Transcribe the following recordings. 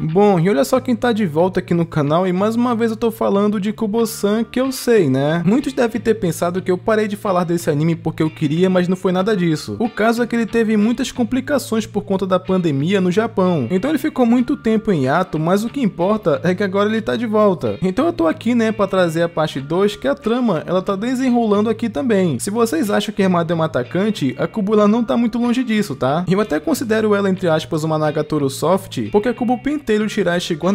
Bom, e olha só quem tá de volta aqui no canal e mais uma vez eu tô falando de Kubo-san que eu sei, né? Muitos devem ter pensado que eu parei de falar desse anime porque eu queria, mas não foi nada disso. O caso é que ele teve muitas complicações por conta da pandemia no Japão. Então ele ficou muito tempo em ato, mas o que importa é que agora ele tá de volta. Então eu tô aqui, né, pra trazer a parte 2, que a trama, ela tá desenrolando aqui também. Se vocês acham que Hermado é um atacante, a Kubula não tá muito longe disso, tá? Eu até considero ela, entre aspas, uma Nagatoro soft, porque a Kubo Teiro Shirai chegou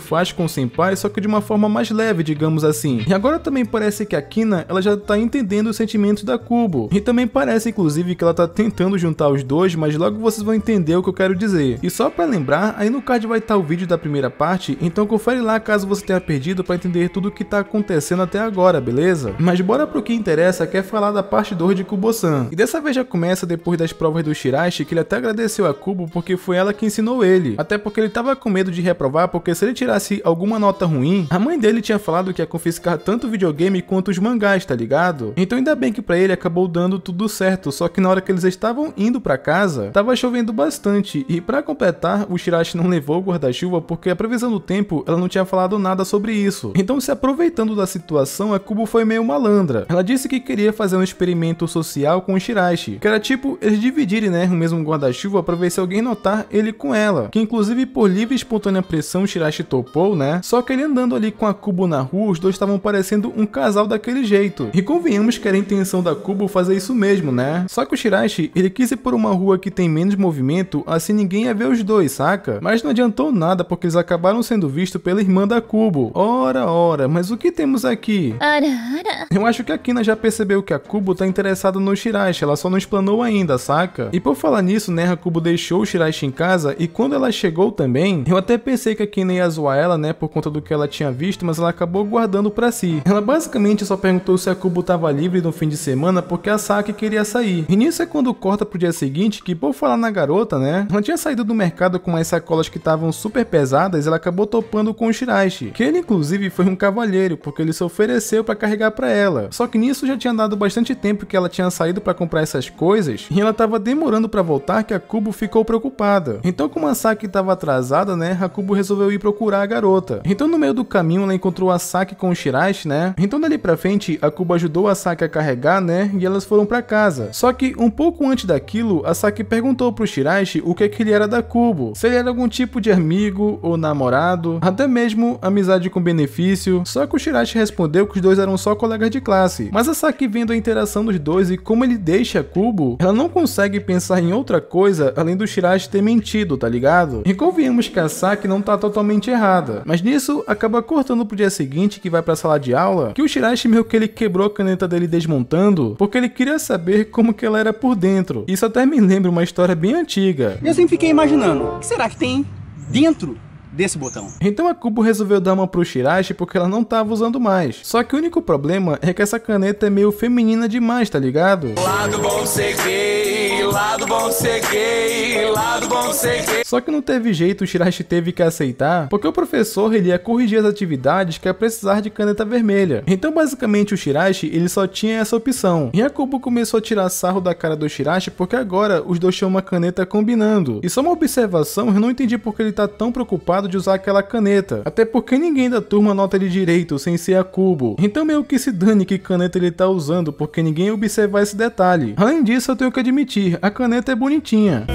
faz com o Senpai, só que de uma forma mais leve, digamos assim. E agora também parece que a Kina, ela já tá entendendo os sentimentos da Kubo. E também parece, inclusive, que ela tá tentando juntar os dois, mas logo vocês vão entender o que eu quero dizer. E só pra lembrar, aí no card vai estar tá o vídeo da primeira parte, então confere lá caso você tenha perdido pra entender tudo o que tá acontecendo até agora, beleza? Mas bora pro que interessa, que é falar da parte 2 de Kubo-san. E dessa vez já começa depois das provas do Shiraishi, que ele até agradeceu a Kubo porque foi ela que ensinou ele. Até porque ele tava com medo de reprovar porque se ele tirasse alguma nota ruim, a mãe dele tinha falado que ia confiscar tanto o videogame quanto os mangás, tá ligado? Então ainda bem que para ele acabou dando tudo certo, só que na hora que eles estavam indo para casa, tava chovendo bastante e para completar, o Shirashi não levou o guarda-chuva porque a previsão do tempo, ela não tinha falado nada sobre isso. Então se aproveitando da situação, a Kubo foi meio malandra. Ela disse que queria fazer um experimento social com o Shirashi, que era tipo eles dividirem, né, o mesmo guarda-chuva para ver se alguém notar ele com ela, que inclusive por livre espontânea pressão, Shirashi topou, né? Só que ele andando ali com a Kubo na rua, os dois estavam parecendo um casal daquele jeito. E convenhamos que era a intenção da Kubo fazer isso mesmo, né? Só que o Shirashi, ele quis ir por uma rua que tem menos movimento, assim ninguém ia ver os dois, saca? Mas não adiantou nada, porque eles acabaram sendo vistos pela irmã da Kubo. Ora, ora, mas o que temos aqui? Ora, ora. Eu acho que a Kina já percebeu que a Kubo tá interessada no Shirashi, ela só não explanou ainda, saca? E por falar nisso, né, a Kubo deixou o Shirashi em casa e quando ela chegou também, eu até pensei que a Kina ia zoar ela, né, por conta do que ela tinha visto, mas ela acabou guardando para si. Ela basicamente só perguntou se a Kubo tava livre no fim de semana porque a Saki queria sair. E nisso é quando corta pro dia seguinte que, por falar na garota, né, ela tinha saído do mercado com umas sacolas que estavam super pesadas e ela acabou topando com o Shiraishi, que ele inclusive foi um cavalheiro, porque ele se ofereceu para carregar para ela. Só que nisso já tinha dado bastante tempo que ela tinha saído para comprar essas coisas, e ela tava demorando para voltar que a Kubo ficou preocupada. Então como a Saki tava atrasada, né, Hakubo resolveu ir procurar a garota. Então no meio do caminho ela encontrou a Saki com o Shirashi, né? Então dali pra frente, Hakubo ajudou a Saki a carregar, né? E elas foram pra casa. Só que um pouco antes daquilo, a Saki perguntou pro Shirashi o que é que ele era da Kubo. Se ele era algum tipo de amigo ou namorado, até mesmo amizade com benefício. Só que o Shirashi respondeu que os dois eram só colegas de classe. Mas a Saki vendo a interação dos dois e como ele deixa Kubo, ela não consegue pensar em outra coisa além do Shirashi ter mentido, tá ligado? E convenhamos que a pensar que não tá totalmente errada. Mas nisso, acaba cortando pro dia seguinte que vai pra sala de aula, que o Shirashi meio que ele quebrou a caneta dele desmontando, porque ele queria saber como que ela era por dentro. Isso até me lembra uma história bem antiga. Eu sempre fiquei imaginando, o que será que tem dentro desse botão. Então a Kubo resolveu dar uma pro Shirashi porque ela não tava usando mais. Só que o único problema é que essa caneta é meio feminina demais, tá ligado? Lado bom ser gay, lado bom ser gay, lado bom ser gay. Só que não teve jeito, o Shirashi teve que aceitar, porque o professor ele ia corrigir as atividades que ia precisar de caneta vermelha. Então basicamente o Shirashi ele só tinha essa opção. E a Kubo começou a tirar sarro da cara do Shirashi porque agora os dois tinham uma caneta combinando. E só uma observação, eu não entendi porque ele tá tão preocupado de usar aquela caneta, até porque ninguém da turma nota ele direito sem ser a cubo. Então meio que se dane que caneta ele tá usando, porque ninguém observar esse detalhe. Além disso, eu tenho que admitir, a caneta é bonitinha.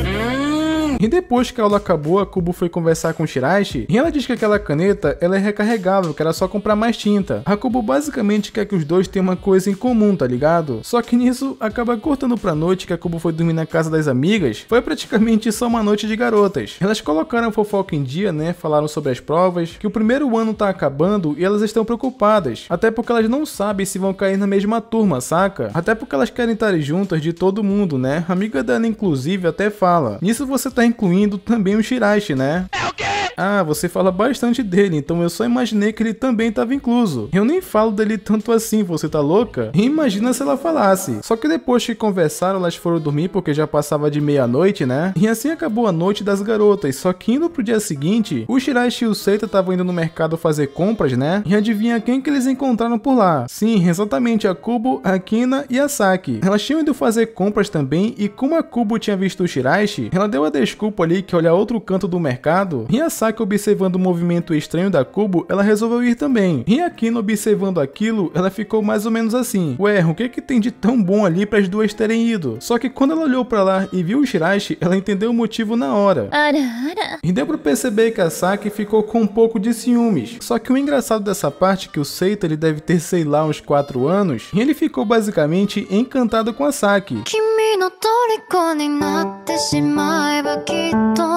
E depois que a aula acabou, a Kubo foi conversar com Shiraishi e ela diz que aquela caneta ela é recarregável, que era só comprar mais tinta. A Kubo basicamente quer que os dois tenham uma coisa em comum, tá ligado? Só que nisso acaba cortando pra noite que a Kubo foi dormir na casa das amigas. Foi praticamente só uma noite de garotas. Elas colocaram a fofoca em dia, né? Falaram sobre as provas, que o primeiro ano tá acabando e elas estão preocupadas. Até porque elas não sabem se vão cair na mesma turma, saca? Até porque elas querem estar juntas de todo mundo, né? A amiga dela, inclusive, até fala. Nisso você tá incluindo também o Shiraishi, né? É o quê? Ah, você fala bastante dele, então eu só imaginei que ele também estava incluso. Eu nem falo dele tanto assim, você tá louca? Imagina se ela falasse. Só que depois que conversaram, elas foram dormir porque já passava de meia-noite, né? E assim acabou a noite das garotas. Só que indo pro dia seguinte, o Shiraishi e o Seita estavam indo no mercado fazer compras, né? E adivinha quem que eles encontraram por lá? Sim, exatamente a Kubo, a Kina e a Saki. Elas tinham ido fazer compras também e como a Kubo tinha visto o Shiraishi, ela deu a desculpa ali que olhar outro canto do mercado e a Saki que observando o movimento estranho da Kubo, ela resolveu ir também. E Akino observando aquilo, ela ficou mais ou menos assim. Ué, o que é que tem de tão bom ali para as duas terem ido? Só que quando ela olhou para lá e viu o Shirashi, ela entendeu o motivo na hora. Ara, E deu para perceber que a Saki ficou com um pouco de ciúmes. Só que o engraçado dessa parte é que o Seita ele deve ter, sei lá, uns 4 anos, e ele ficou basicamente encantado com a Saki.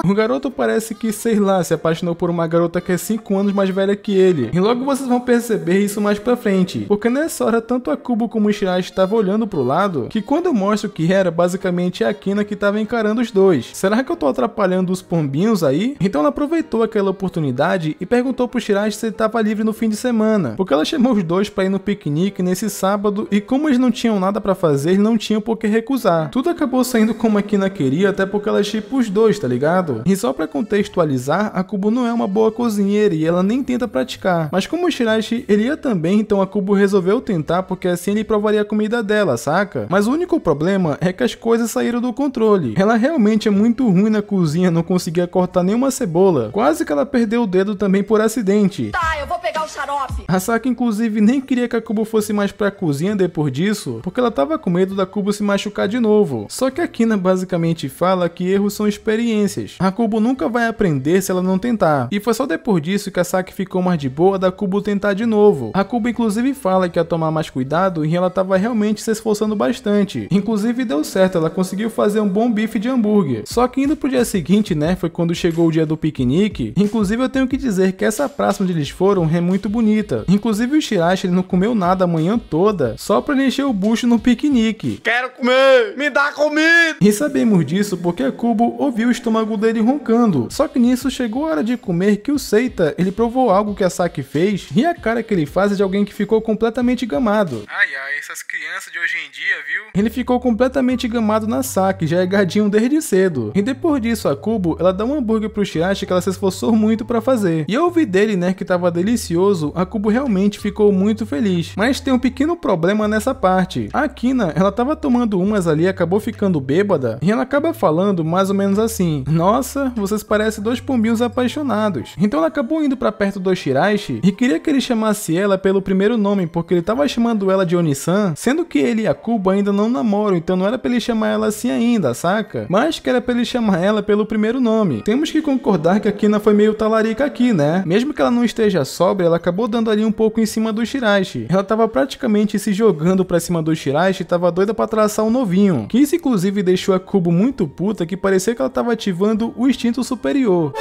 O garoto parece que, sei lá, se apaixonou por uma garota que é 5 anos mais velha que ele. E logo vocês vão perceber isso mais pra frente, porque nessa hora tanto a Kubo como o Shirai estavam olhando pro lado, que quando eu mostro que era basicamente a Kina que estava encarando os dois. Será que eu tô atrapalhando os pombinhos aí? Então ela aproveitou aquela oportunidade e perguntou pro Shirai se ele estava livre no fim de semana, porque ela chamou os dois para ir no piquenique nesse sábado e como eles não tinham nada para fazer, eles não tinham por que recusar. Tudo acabou saindo como a Kina queria, até porque ela é tipo os dois, tá ligado? E só para contextualizar, a Kubo não é uma boa cozinheira e ela nem tenta praticar. Mas como o Shirashi ele ia é também, então a Kubo resolveu tentar porque assim ele provaria a comida dela, saca? Mas o único problema é que as coisas saíram do controle. Ela realmente é muito ruim na cozinha, não conseguia cortar nenhuma cebola. Quase que ela perdeu o dedo também por acidente. Tá, eu vou pegar o xarope. A Saka inclusive nem queria que a Kubo fosse mais pra cozinha depois disso, porque ela tava com medo da Kubo se machucar de novo. Só que a Kina basicamente fala que erros são experiências. A Kubo nunca vai aprender se ela não não tentar. E foi só depois disso que a Saki ficou mais de boa da Kubo tentar de novo. A Kubo inclusive fala que ia tomar mais cuidado e ela estava realmente se esforçando bastante. Inclusive deu certo, ela conseguiu fazer um bom bife de hambúrguer. Só que indo pro dia seguinte, né, foi quando chegou o dia do piquenique. Inclusive eu tenho que dizer que essa praça onde eles foram é muito bonita. Inclusive o Shirashi ele não comeu nada a manhã toda, só pra ele encher o bucho no piquenique. Quero comer! Me dá comida! E sabemos disso porque a Kubo ouviu o estômago dele roncando. Só que nisso chegou hora de comer que o Seita, ele provou algo que a Saki fez e a cara que ele faz é de alguém que ficou completamente gamado. Ai ai, essas crianças de hoje em dia, viu? Ele ficou completamente gamado na Saki, já é gadinho desde cedo. E depois disso, a Kubo, ela dá um hambúrguer pro Shiashi que ela se esforçou muito para fazer. E eu ouvi dele, né, que tava delicioso, a Kubo realmente ficou muito feliz. Mas tem um pequeno problema nessa parte. A Kina, ela tava tomando umas ali, acabou ficando bêbada, e ela acaba falando mais ou menos assim, nossa, vocês parecem dois pombinhos a apaixonados. Então ela acabou indo para perto do Shiraishi e queria que ele chamasse ela pelo primeiro nome, porque ele estava chamando ela de Onisan, sendo que ele e a Kubo ainda não namoram, então não era para ele chamar ela assim ainda, saca? Mas que era para ele chamar ela pelo primeiro nome. Temos que concordar que a Kina foi meio talarica aqui, né? Mesmo que ela não esteja sóbria, ela acabou dando ali um pouco em cima do Shiraishi. Ela estava praticamente se jogando para cima do Shiraishi e tava doida para traçar um novinho, que isso inclusive deixou a Kubo muito puta que parecia que ela estava ativando o instinto superior.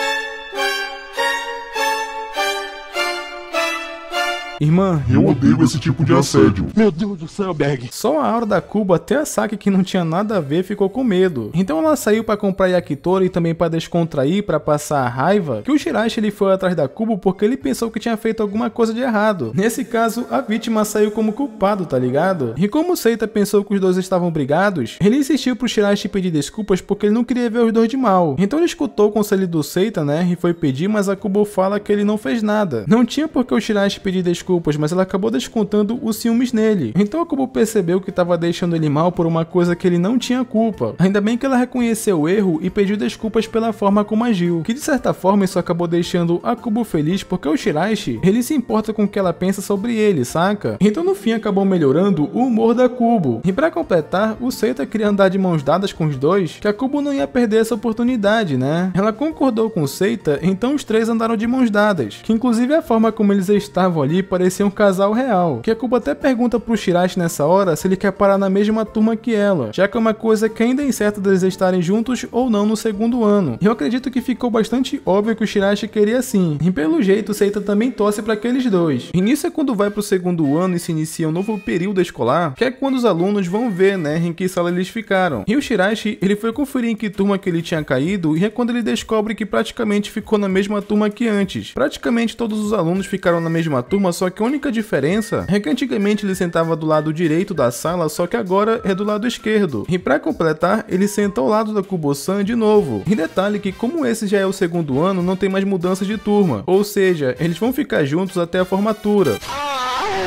Irmã, eu odeio esse tipo de assédio. Meu Deus do céu, Berg. Só a aura da Cuba, até a Saki que não tinha nada a ver, ficou com medo. Então ela saiu para comprar yakitori e também para descontrair, para passar a raiva, que o Shirashi ele foi atrás da Cubo porque ele pensou que tinha feito alguma coisa de errado. Nesse caso, a vítima saiu como culpado, tá ligado? E como Seita pensou que os dois estavam brigados, ele insistiu pro Shirashi pedir desculpas porque ele não queria ver os dois de mal. Então ele escutou o conselho do Seita, né, e foi pedir, mas a Kubo fala que ele não fez nada. Não tinha por que o Shirashi pedir desculpas desculpas, mas ela acabou descontando os ciúmes nele. Então a Kubo percebeu que estava deixando ele mal por uma coisa que ele não tinha culpa. Ainda bem que ela reconheceu o erro e pediu desculpas pela forma como agiu, que de certa forma isso acabou deixando a Kubo feliz porque o Shiraishi, ele se importa com o que ela pensa sobre ele, saca? Então no fim acabou melhorando o humor da Kubo. E para completar, o Seita queria andar de mãos dadas com os dois, que a Kubo não ia perder essa oportunidade, né? Ela concordou com o Seita, então os três andaram de mãos dadas, que inclusive é a forma como eles estavam ali parecia um casal real. Que a Kuba até pergunta pro Shirashi nessa hora se ele quer parar na mesma turma que ela, já que é uma coisa que ainda é incerta deles estarem juntos ou não no segundo ano. E eu acredito que ficou bastante óbvio que o Shirashi queria sim, e pelo jeito Seita também torce para aqueles dois. E nisso é quando vai pro segundo ano e se inicia um novo período escolar, que é quando os alunos vão ver, né, em que sala eles ficaram. E o Shirashi, ele foi conferir em que turma que ele tinha caído e é quando ele descobre que praticamente ficou na mesma turma que antes. Praticamente todos os alunos ficaram na mesma turma, só só que a única diferença é que antigamente ele sentava do lado direito da sala, só que agora é do lado esquerdo. E para completar, ele senta ao lado da Kubo-san de novo. E detalhe que como esse já é o segundo ano, não tem mais mudança de turma, ou seja, eles vão ficar juntos até a formatura. Ah!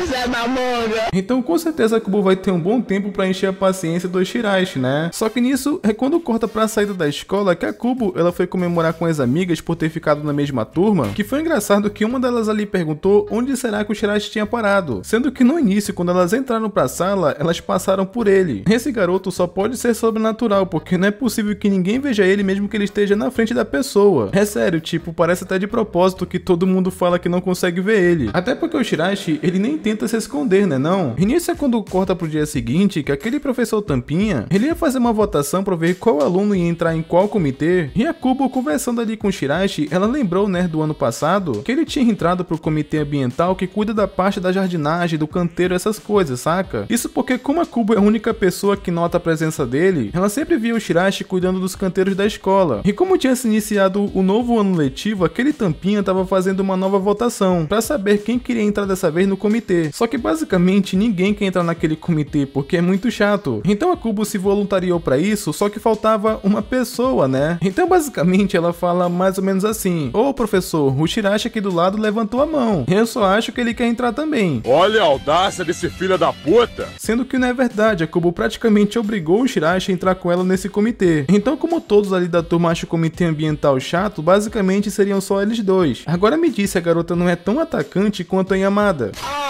Zé Mamonga. Então com certeza Kubo vai ter um bom tempo para encher a paciência do Shiraishi, né? Só que nisso, é quando corta pra saída da escola que a Kubo, ela foi comemorar com as amigas por ter ficado na mesma turma, que foi engraçado que uma delas ali perguntou onde será que o Shiraishi tinha parado, sendo que no início, quando elas entraram pra sala, elas passaram por ele. Esse garoto só pode ser sobrenatural, porque não é possível que ninguém veja ele mesmo que ele esteja na frente da pessoa. É sério, tipo, parece até de propósito que todo mundo fala que não consegue ver ele. Até porque o Shiraishi, ele nem tem tenta se esconder, né não? E nisso é quando corta pro dia seguinte que aquele professor Tampinha, ele ia fazer uma votação pra ver qual aluno ia entrar em qual comitê, e a Kubo conversando ali com Shirashi, ela lembrou, né, do ano passado, que ele tinha entrado pro comitê ambiental que cuida da parte da jardinagem, do canteiro, essas coisas, saca? Isso porque como a Kubo é a única pessoa que nota a presença dele, ela sempre via o Shirashi cuidando dos canteiros da escola. E como tinha se iniciado o novo ano letivo, aquele Tampinha tava fazendo uma nova votação, para saber quem queria entrar dessa vez no comitê. Só que basicamente ninguém quer entrar naquele comitê porque é muito chato. Então a Cubo se voluntariou para isso, só que faltava uma pessoa, né? Então basicamente ela fala mais ou menos assim: "Ô professor, o Shirashi aqui do lado levantou a mão. Eu só acho que ele quer entrar também." Olha a audácia desse filho da puta. Sendo que não é verdade, a Kubo praticamente obrigou o Shirashi a entrar com ela nesse comitê. Então como todos ali da turma acham o comitê ambiental chato, basicamente seriam só eles dois. Agora me disse, a garota não é tão atacante quanto a Yamada. Ah!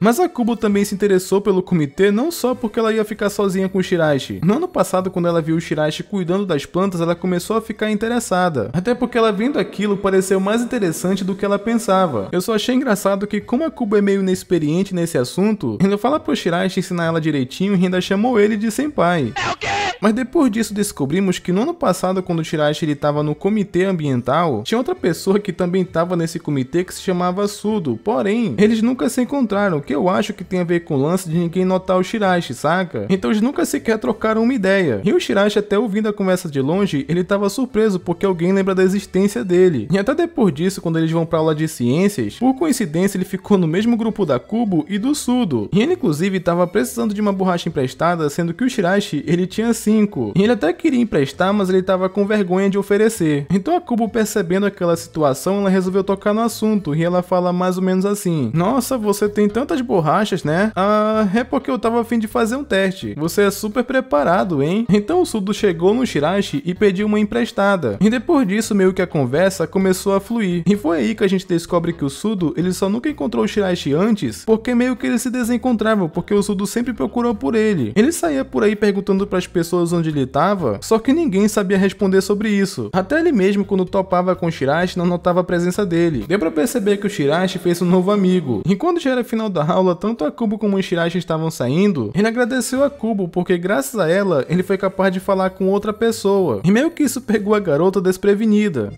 Mas a Kubo também se interessou pelo comitê não só porque ela ia ficar sozinha com o Shiraishi. No ano passado, quando ela viu o Shiraishi cuidando das plantas, ela começou a ficar interessada. Até porque ela vendo aquilo pareceu mais interessante do que ela pensava. Eu só achei engraçado que como a Kubo é meio inexperiente nesse assunto, ainda fala pro Shiraishi ensinar ela direitinho e ainda chamou ele de senpai. É o quê? Mas depois disso descobrimos que no ano passado, quando o Tirashi ele estava no comitê ambiental, tinha outra pessoa que também estava nesse comitê que se chamava Sudo. Porém, eles nunca se encontraram, que eu acho que tem a ver com o lance de ninguém notar o Shirashi, saca? Então eles nunca sequer trocaram uma ideia. E o Shirashi, até ouvindo a conversa de longe, ele estava surpreso porque alguém lembra da existência dele. E até depois disso, quando eles vão a aula de ciências, por coincidência ele ficou no mesmo grupo da Kubo e do Sudo. E ele inclusive estava precisando de uma borracha emprestada, sendo que o Shirashi ele tinha 5. E ele até queria emprestar, mas ele estava com vergonha de oferecer. Então a Kubo, percebendo aquela situação, ela resolveu tocar no assunto e ela fala mais ou menos assim: Nossa, você tem tantas borrachas, né? Ah, é porque eu tava afim de fazer um teste. Você é super preparado, hein? Então o Sudo chegou no Shirashi e pediu uma emprestada. E depois disso, meio que a conversa começou a fluir. E foi aí que a gente descobre que o Sudo, ele só nunca encontrou o Shirashi antes, porque meio que eles se desencontravam, porque o Sudo sempre procurou por ele. Ele saía por aí perguntando para as pessoas pessoas onde ele estava, só que ninguém sabia responder sobre isso. Até ele mesmo, quando topava com o Shirashi, não notava a presença dele. Deu pra perceber que o Shirashi fez um novo amigo. E quando já era final da aula, tanto a Kubo como o Shirashi estavam saindo, ele agradeceu a Kubo porque graças a ela, ele foi capaz de falar com outra pessoa. E meio que isso pegou a garota desprevenida.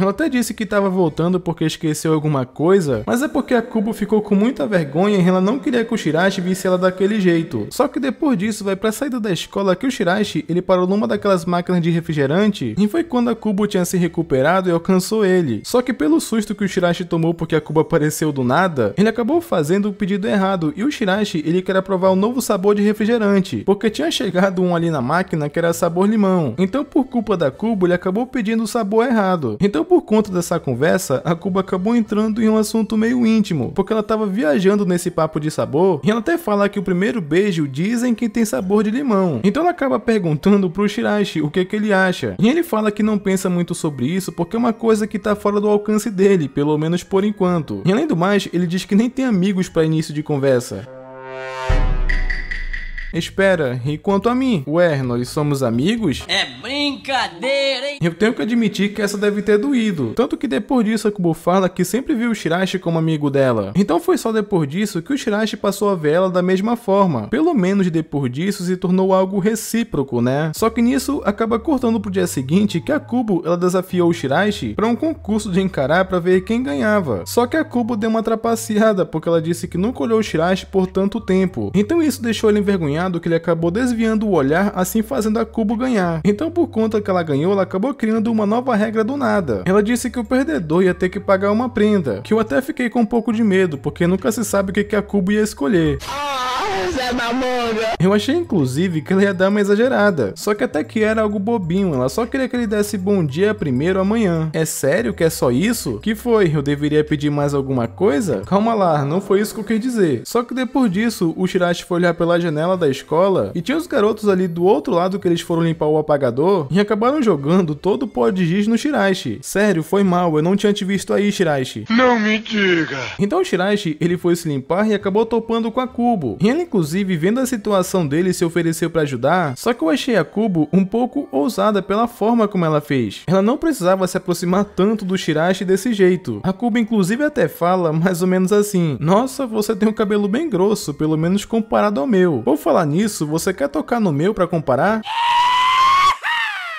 Ela até disse que estava voltando porque esqueceu alguma coisa, mas é porque a Kubo ficou com muita vergonha e ela não queria que o Shirashi visse ela daquele jeito. Só que depois disso, vai pra saída da escola que o Shirashi, ele parou numa daquelas máquinas de refrigerante e foi quando a Kubo tinha se recuperado e alcançou ele. Só que pelo susto que o Shirashi tomou porque a Kubo apareceu do nada, ele acabou fazendo o pedido errado e o Shirashi, ele queria provar um novo sabor de refrigerante, porque tinha chegado um ali na máquina que era sabor limão. Então por culpa da Kubo, ele acabou pedindo o sabor errado. Então então, por conta dessa conversa, a Cuba acabou entrando em um assunto meio íntimo, porque ela estava viajando nesse papo de sabor, e ela até fala que o primeiro beijo dizem que tem sabor de limão. Então ela acaba perguntando pro Shirashi o que, é que ele acha. E ele fala que não pensa muito sobre isso porque é uma coisa que tá fora do alcance dele, pelo menos por enquanto. E além do mais, ele diz que nem tem amigos para início de conversa. Espera, e quanto a mim? Ué, nós somos amigos? É brincadeira, hein? Eu tenho que admitir que essa deve ter doído. Tanto que depois disso a Kubo fala que sempre viu o Shirashi como amigo dela. Então foi só depois disso que o Shirashi passou a ver ela da mesma forma. Pelo menos depois disso se tornou algo recíproco, né? Só que nisso acaba cortando pro dia seguinte que a Kubo ela desafiou o Shirashi para um concurso de encarar para ver quem ganhava. Só que a Kubo deu uma trapaceada porque ela disse que nunca olhou o Shirashi por tanto tempo. Então isso deixou ele envergonhado apanhado que ele acabou desviando o olhar, assim fazendo a Cubo ganhar. Então, por conta que ela ganhou, ela acabou criando uma nova regra do nada. Ela disse que o perdedor ia ter que pagar uma prenda, que eu até fiquei com um pouco de medo, porque nunca se sabe o que a Cubo ia escolher. Zé Eu achei, inclusive, que ela ia dar uma exagerada. Só que até que era algo bobinho, ela só queria que ele desse bom dia primeiro amanhã. É sério que é só isso? Que foi? Eu deveria pedir mais alguma coisa? Calma lá, não foi isso que eu quis dizer. Só que depois disso, o Shirashi foi olhar pela janela da escola e tinha os garotos ali do outro lado que eles foram limpar o apagador e acabaram jogando todo o pó de giz no Shirashi. Sério, foi mal, eu não tinha te visto aí, Shirashi. Não me diga. Então o Shirashi, ele foi se limpar e acabou topando com a Kubo. E ele, inclusive, inclusive vendo a situação dele se ofereceu para ajudar, só que eu achei a Kubo um pouco ousada pela forma como ela fez. Ela não precisava se aproximar tanto do Shirashi desse jeito. A Kubo inclusive até fala mais ou menos assim, nossa, você tem um cabelo bem grosso, pelo menos comparado ao meu. Vou falar nisso, você quer tocar no meu para comparar?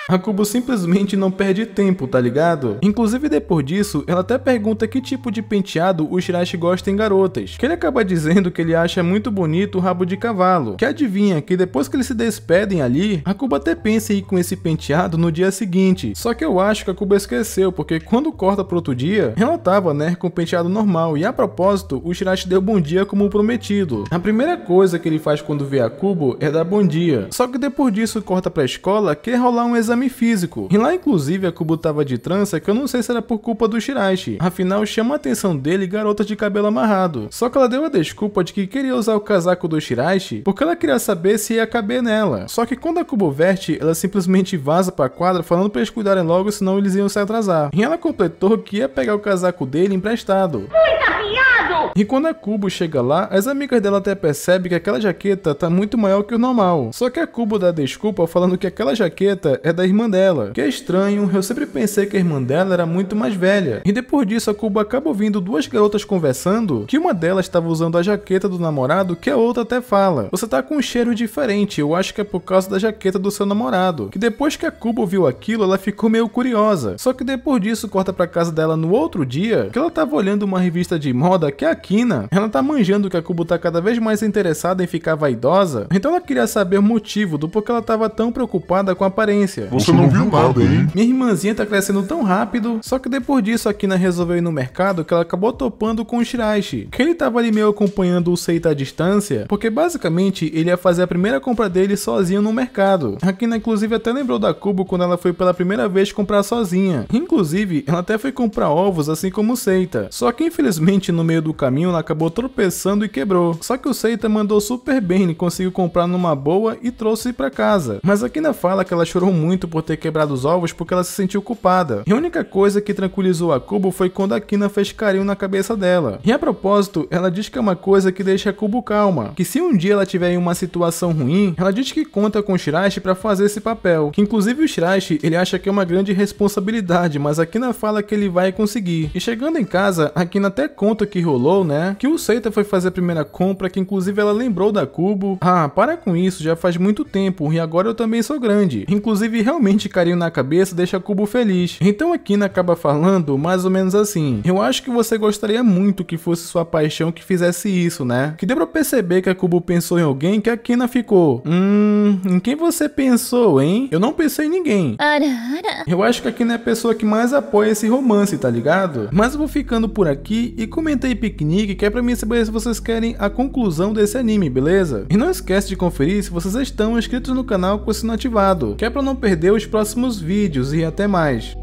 Akubo simplesmente não perde tempo, tá ligado? Inclusive depois disso, ela até pergunta que tipo de penteado o Shirashi gosta em garotas, que ele acaba dizendo que ele acha muito bonito o rabo de cavalo, que adivinha que depois que eles se despedem ali, Akubo até pensa em ir com esse penteado no dia seguinte, só que eu acho que Akubo esqueceu, porque quando corta pro outro dia, ela tava, né, com o penteado normal, e a propósito, o Shirashi deu bom dia como prometido. A primeira coisa que ele faz quando vê Akubo é dar bom dia, só que depois disso corta pra escola, quer rolar um exame exame físico. E lá, inclusive, a Kubo tava de trança que eu não sei se era por culpa do Shiraishi. Afinal, chama a atenção dele garota de cabelo amarrado. Só que ela deu a desculpa de que queria usar o casaco do Shiraishi porque ela queria saber se ia caber nela. Só que quando a Kubo verte, ela simplesmente vaza pra quadra falando pra eles cuidarem logo, senão eles iam se atrasar. E ela completou que ia pegar o casaco dele emprestado. Muita viado! E quando a Cubo chega lá, as amigas dela até percebem que aquela jaqueta tá muito maior que o normal. Só que a Cubo dá desculpa falando que aquela jaqueta é da irmã dela. Que é estranho, eu sempre pensei que a irmã dela era muito mais velha. E depois disso, a Cubo acaba ouvindo duas garotas conversando, que uma delas estava usando a jaqueta do namorado, que a outra até fala. Você tá com um cheiro diferente, eu acho que é por causa da jaqueta do seu namorado. Que depois que a Cubo viu aquilo, ela ficou meio curiosa. Só que depois disso, corta pra casa dela no outro dia, que ela tava olhando uma revista de moda que a Kina, ela tá manjando que a Kubo tá cada vez mais interessada em ficar vaidosa, então ela queria saber o motivo do porquê ela tava tão preocupada com a aparência. Você não viu nada, hein? Minha irmãzinha tá crescendo tão rápido, só que depois disso a Kina resolveu ir no mercado que ela acabou topando com o Shiraishi, que ele tava ali meio acompanhando o Seita à distância, porque basicamente ele ia fazer a primeira compra dele sozinho no mercado. A Kina inclusive até lembrou da Kubo quando ela foi pela primeira vez comprar sozinha. Inclusive, ela até foi comprar ovos assim como o Seita. Só que infelizmente no meio do caminho, ela acabou tropeçando e quebrou. Só que o Seita mandou super bem, e conseguiu comprar numa boa e trouxe para casa. Mas a Kina fala que ela chorou muito por ter quebrado os ovos porque ela se sentiu culpada. E a única coisa que tranquilizou a Kubo foi quando a Kina fez carinho na cabeça dela. E a propósito, ela diz que é uma coisa que deixa a Kubo calma, que se um dia ela tiver em uma situação ruim, ela diz que conta com o Shirashi para fazer esse papel, que inclusive o Shirashi, ele acha que é uma grande responsabilidade, mas a Kina fala que ele vai conseguir. E chegando em casa, a Kina até conta que rolou, né? Que o Seita foi fazer a primeira compra, que inclusive ela lembrou da Cubo. Ah, para com isso, já faz muito tempo e agora eu também sou grande. Inclusive, realmente carinho na cabeça deixa Cubo feliz. Então a Kina acaba falando mais ou menos assim: Eu acho que você gostaria muito que fosse sua paixão que fizesse isso, né? Que deu pra perceber que a Cubo pensou em alguém que a Kina ficou. Hum, em quem você pensou, hein? Eu não pensei em ninguém. Eu acho que a Kina é a pessoa que mais apoia esse romance, tá ligado? Mas eu vou ficando por aqui e comentei de piquenique que é pra mim saber se vocês querem a conclusão desse anime, beleza? E não esquece de conferir se vocês estão inscritos no canal com o sino ativado, que é pra não perder os próximos vídeos e até mais.